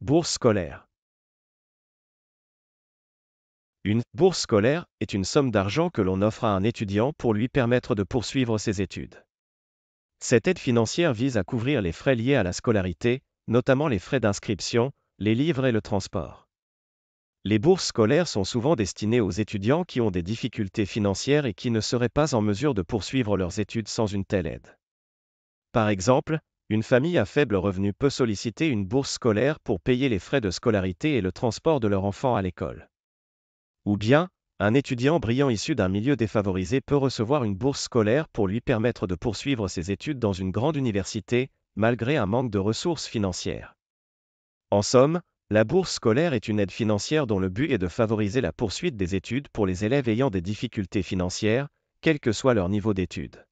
Bourse scolaire. Une bourse scolaire est une somme d'argent que l'on offre à un étudiant pour lui permettre de poursuivre ses études. Cette aide financière vise à couvrir les frais liés à la scolarité, notamment les frais d'inscription, les livres et le transport. Les bourses scolaires sont souvent destinées aux étudiants qui ont des difficultés financières et qui ne seraient pas en mesure de poursuivre leurs études sans une telle aide. Par exemple, une famille à faible revenu peut solliciter une bourse scolaire pour payer les frais de scolarité et le transport de leur enfant à l'école. Ou bien, un étudiant brillant issu d'un milieu défavorisé peut recevoir une bourse scolaire pour lui permettre de poursuivre ses études dans une grande université, malgré un manque de ressources financières. En somme, la bourse scolaire est une aide financière dont le but est de favoriser la poursuite des études pour les élèves ayant des difficultés financières, quel que soit leur niveau d'études.